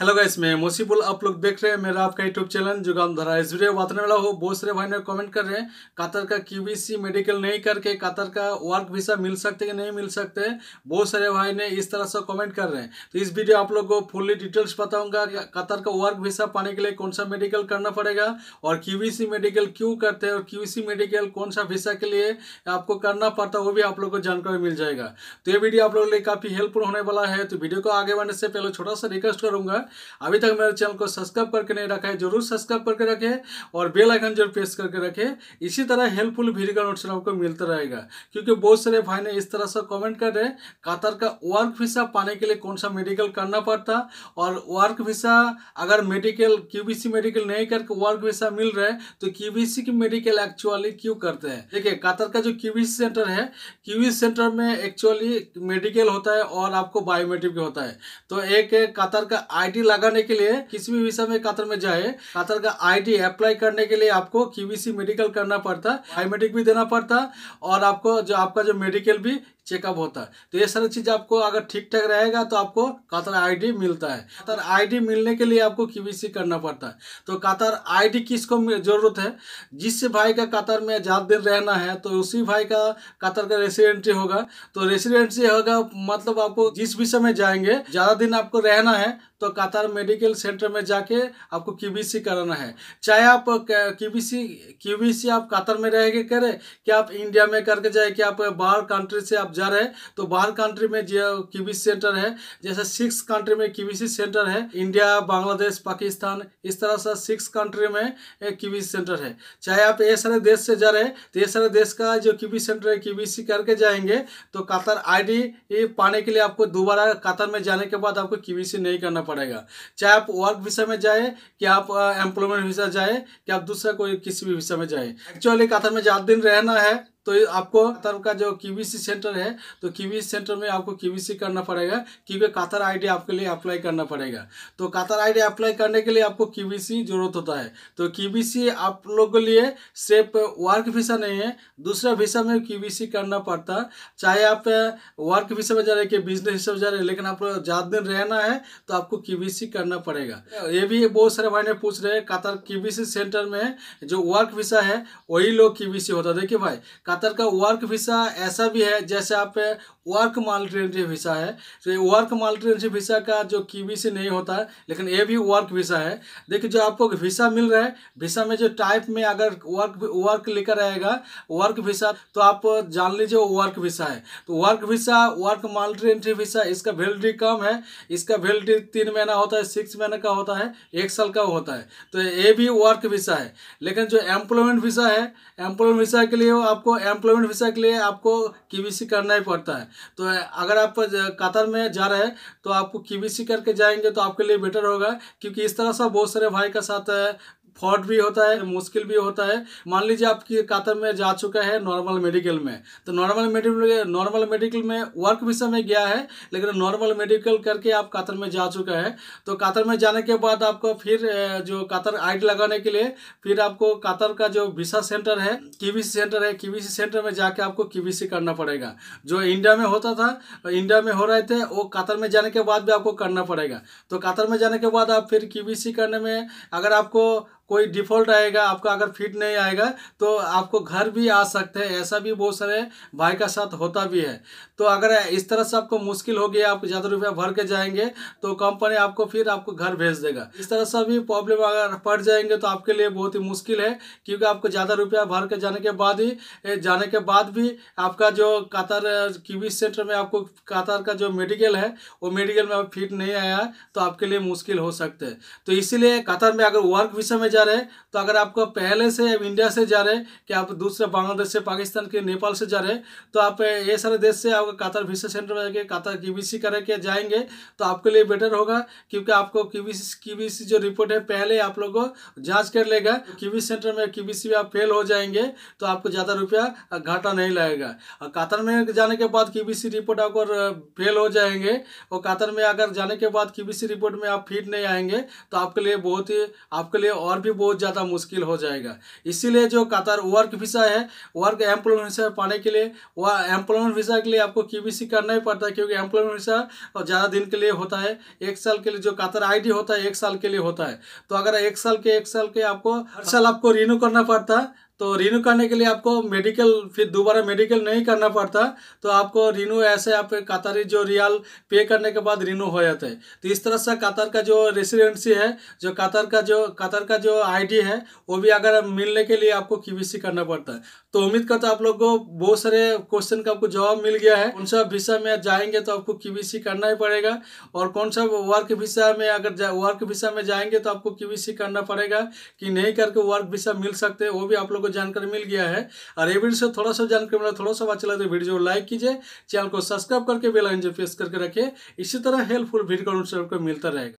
hello guys मैं मोसीबुल आप लोग देख रहे हैं मेरा आपका यूट्यूब चैनल जुगाम धरा इस वीडियो बात वाला हो बहुत सारे भाई ने कमेंट कर रहे हैं कातर का क्यूबीसी मेडिकल नहीं करके कातर का वर्क वीसा मिल सकते कि नहीं मिल सकते बहुत सारे भाई ने इस तरह से कमेंट कर रहे हैं तो इस वीडियो आप लोग को फुल्ली डिटेल्स बताऊंगा कतर का वर्क वीसा पाने के लिए कौन सा मेडिकल करना पड़ेगा और क्यू मेडिकल क्यों करते हैं और क्यू मेडिकल कौन सा वीसा के लिए आपको करना पड़ता है वो भी आप लोग को जानकारी मिल जाएगा तो ये वीडियो आप लोग के लिए काफ़ी हेल्पफुल होने वाला है तो वीडियो को आगे बढ़ने से पहले छोटा सा रिक्वेस्ट करूँगा अभी तक मेरे चैनल को सब्सक्राइब करके नहीं रखा है जरूर सब्सक्राइब करके रखें और बेल आइकन जरूर प्रेस करके रखें इसी तरह हेल्पफुल वीडियो का नोटिस आपको मिलता रहेगा क्योंकि बहुत सारे भाई ने इस तरह से कमेंट कर रहे कतार का वर्क वीसा पाने के लिए कौन सा मेडिकल करना पड़ता और वर्क वीसा अगर मेडिकल क्यूबीसी मेडिकल नहीं करके वर्क वीसा मिल रहा है तो क्यूबीसी की मेडिकल एक्चुअली क्यों करते हैं देखिए कतर का जो क्यूबीसी सेंटर है क्यूबीसी सेंटर में एक्चुअली मेडिकल होता है और आपको बायोमेट्रिक भी होता है तो एक कतर का आई आईडी लगाने के लिए किसी भी विषय में कतर में जाए कतर का आईडी अप्लाई करने के लिए आपको क्यूबीसी मेडिकल करना पड़ता बायोमेट्रिक भी देना पड़ता और आपको जो आपका जो मेडिकल भी चेकअप होता है तो ये सारी चीज़ आपको अगर ठीक ठाक रहेगा तो आपको कातर आईडी मिलता है कातर आईडी मिलने के लिए आपको केबीसी करना पड़ता है तो कातर आईडी किसको जरूरत है जिस भाई का कातर में ज़्यादा दिन रहना है तो उसी भाई का कातर का रेसिडेंट्री होगा तो रेसिडेंट्री होगा मतलब आपको जिस भी समय जाएंगे ज़्यादा दिन आपको रहना है तो कातार मेडिकल सेंटर में जाके आपको क्यूबीसी कराना है चाहे आप क्यूबीसी क्यूबीसी आप कातर में रह के करें कि आप इंडिया में करके जाए कि आप बाहर कंट्री से आप रहे हैं तो बाहर कंट्री में जो क्यूबी सेंटर है जैसे सिक्स कंट्री में क्यूबीसी सेंटर है इंडिया बांग्लादेश पाकिस्तान इस तरह से सिक्स कंट्री में क्यूबीसी सेंटर है चाहे आप ये सारे देश से जा रहे हैं तो ये सारे देश का जो क्यूबी सेंटर है क्यूबीसी करके जाएंगे तो कतार डी पाने के लिए आपको दोबारा कतर में जाने के बाद आपको क्यूबीसी नहीं करना पड़ेगा चाहे आप वर्क विषय में जाए कि आप एम्प्लॉयमेंट विषय जाए कि आप दूसरा कोई किसी भी विषय में जाए एक्चुअली कतर में ज्यादा दिन रहना है तो आपको कतर का जो क्यूबीसी सेंटर है तो क्यूबीसी सेंटर में आपको क्यूबीसी करना पड़ेगा क्योंकि कातर आईडी आपके लिए अप्लाई करना पड़ेगा तो कातर आईडी अप्लाई करने के लिए आपको क्यूबीसी जरूरत होता है तो क्यूबीसी आप लोग के लिए सिर्फ वर्क वीसा नहीं है दूसरा वीसा में क्यूबीसी करना पड़ता चाहे आप वर्क वीसा में जा रहे कि बिजनेस हिस्सा में जा रहे लेकिन आप ज़्यादा दिन रहना है तो आपको क्यूबीसी करना पड़ेगा ये भी बहुत सारे भाई ने पूछ रहे हैं कातर क्यूबीसी सेंटर में जो वर्क वीसा है वही लोग क्यूबीसी होता देखिए भाई छात्र का वर्क वीसा ऐसा भी है जैसे आप वर्क माल्टेंटिव वीज़ा है तो ये वर्क माल्टेंटिव वीज़ा का जो की वी से नहीं होता है लेकिन ये भी वर्क वीसा है देखिए जो आपको वीज़ा मिल रहा है भिसा में जो टाइप में अगर वर्क वर्क लेकर आएगा वर्क भिसा तो आप जान लीजिए वो वर्क वीज़ा है तो वर्क वीज़ा वर्क माल्टेंटिव भिसा इसका वैलिडिटी कम है इसका वैलिडिटी तीन महीना होता है सिक्स महीने का होता है एक साल का होता है तो ये भी वर्क वीज़ा है लेकिन जो एम्प्लॉयमेंट वीसा है एम्प्लॉयमेंट वीज़ा के लिए आपको एम्प्लॉयमेंट वीसा के लिए आपको की करना ही पड़ता है तो अगर आप कतर में जा रहे हैं तो आपको के करके जाएंगे तो आपके लिए बेटर होगा क्योंकि इस तरह से बहुत सारे भाई का साथ फ्रॉड भी होता है मुश्किल भी होता है मान लीजिए आपकी कातर में जा चुका है नॉर्मल मेडिकल में तो नॉर्मल मेडिकल नॉर्मल मेडिकल में वर्क भी समय गया है लेकिन नॉर्मल मेडिकल करके आप कातर में जा चुका है तो कातर में जाने के बाद आपको फिर जो कातर आइड लगाने के लिए फिर आपको कातर का जो वीसा सेंटर है कीवीसी सेंटर है कीवीसी सेंटर में जाके आपको कीवीसी करना पड़ेगा जो इंडिया में होता था इंडिया में हो रहे थे वो कातर में जाने के बाद भी आपको करना पड़ेगा तो कातर में जाने के बाद आप फिर कीवीसी करने में अगर आपको कोई डिफॉल्ट आएगा आपका अगर फिट नहीं आएगा तो आपको घर भी आ सकते हैं ऐसा भी बहुत सारे भाई का साथ होता भी है तो अगर इस तरह से आपको मुश्किल हो गया आप ज़्यादा रुपया भर के जाएंगे तो कंपनी आपको फिर आपको घर भेज देगा इस तरह से भी प्रॉब्लम अगर पड़ जाएंगे तो आपके लिए बहुत ही मुश्किल है क्योंकि आपको ज़्यादा रुपया भर के जाने के बाद ही जाने के बाद भी आपका जो कतार क्यूबी सेंटर में आपको कतार का जो मेडिकल है वो मेडिकल में फिट नहीं आया तो आपके लिए मुश्किल हो सकते हैं तो इसीलिए कतार में अगर वर्क विषय में जा रहे हैं तो अगर आपको पहले से इंडिया से जा रहे हैं कि आप दूसरे बांग्लादेश से पाकिस्तान के नेपाल से जा रहे हैं तो आप ये सारे देश से आप कातर वीसा सेंटर में जाके कातर की बी करा जाएंगे तो आपके लिए बेटर होगा क्योंकि आपको की बी जो रिपोर्ट है पहले आप लोग को जाँच कर लेगा की सेंटर में की में आप फेल हो जाएंगे तो आपको ज़्यादा रुपया घाटा नहीं लगेगा और कातर में जाने के बाद की रिपोर्ट आपको फेल हो जाएंगे और कातर में अगर जाने के बाद की रिपोर्ट में आप फिट नहीं आएंगे तो आपके लिए बहुत ही आपके लिए और भी बहुत ज़्यादा मुश्किल हो जाएगा इसीलिए जो कतार वर्क वीसा है वर्क एम्प्लॉयमेंट वीसा पाने के लिए वह एम्प्लॉयमेंट वीसा के लिए आपको के करना ही पड़ता है क्योंकि एम्प्लॉयमेंट वीसा ज़्यादा दिन के लिए होता है एक साल के लिए जो कतार आई होता है एक साल के लिए होता है तो अगर एक साल के एक साल के आपको हर साल आपको रिन्यू करना पड़ता है तो रिन्यू करने के लिए आपको मेडिकल फिर दोबारा मेडिकल नहीं करना पड़ता तो आपको रिन्यू ऐसे आप कतारी जो रियाल पे करने के बाद रिन्यू हो जाते हैं तो इस तरह से कतार का जो रेसिडेंसी है जो कतार का जो कतार का जो आईडी है वो भी अगर मिलने के लिए आपको केबीसी करना पड़ता है तो उम्मीद करता आप लोग को बहुत सारे क्वेश्चन का आपको जवाब मिल गया है कौन सा विषय में जाएंगे तो आपको के करना ही पड़ेगा और कौन सा वर्क विषय में अगर वर्क विषय में जाएंगे तो आपको के करना पड़ेगा कि नहीं करके वर्क विषय मिल सकते वो भी आप लोग को जानकारी मिल गया है और ये वीडियो से थोड़ा सा जानकारी मिला थोड़ा सा अच्छा लगे तो वीडियो लाइक कीजिए चैनल को सब्सक्राइब करके बेलाइन जो प्रेस करके रखिए इसी तरह हेल्पफुल वीडियो को मिलता रहेगा